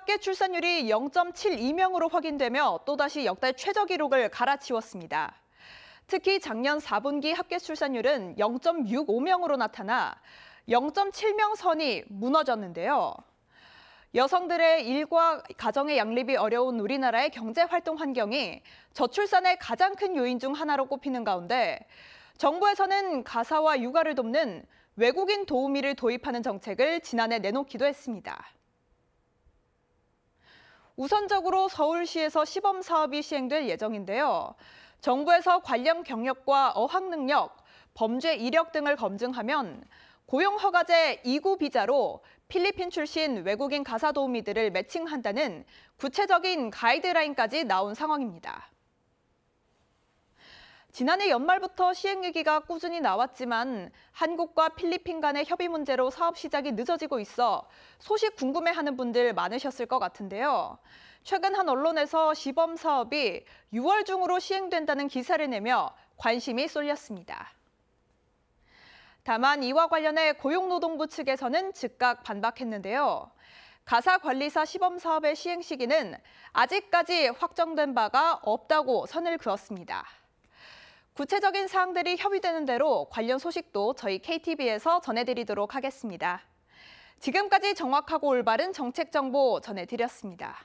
합계 출산율이 0.72명으로 확인되며 또다시 역대 최저 기록을 갈아치웠습니다. 특히 작년 4분기 합계 출산율은 0.65명으로 나타나 0.7명 선이 무너졌는데요. 여성들의 일과 가정의 양립이 어려운 우리나라의 경제 활동 환경이 저출산의 가장 큰 요인 중 하나로 꼽히는 가운데 정부에서는 가사와 육아를 돕는 외국인 도우미를 도입하는 정책을 지난해 내놓기도 했습니다. 우선적으로 서울시에서 시범 사업이 시행될 예정인데요. 정부에서 관련 경력과 어학 능력, 범죄 이력 등을 검증하면 고용 허가제 2구 비자로 필리핀 출신 외국인 가사 도우미들을 매칭한다는 구체적인 가이드라인까지 나온 상황입니다. 지난해 연말부터 시행 얘기가 꾸준히 나왔지만 한국과 필리핀 간의 협의 문제로 사업 시작이 늦어지고 있어 소식 궁금해하는 분들 많으셨을 것 같은데요. 최근 한 언론에서 시범 사업이 6월 중으로 시행된다는 기사를 내며 관심이 쏠렸습니다. 다만 이와 관련해 고용노동부 측에서는 즉각 반박했는데요. 가사 관리사 시범 사업의 시행 시기는 아직까지 확정된 바가 없다고 선을 그었습니다. 구체적인 사항들이 협의되는 대로 관련 소식도 저희 KTV에서 전해드리도록 하겠습니다. 지금까지 정확하고 올바른 정책 정보 전해드렸습니다.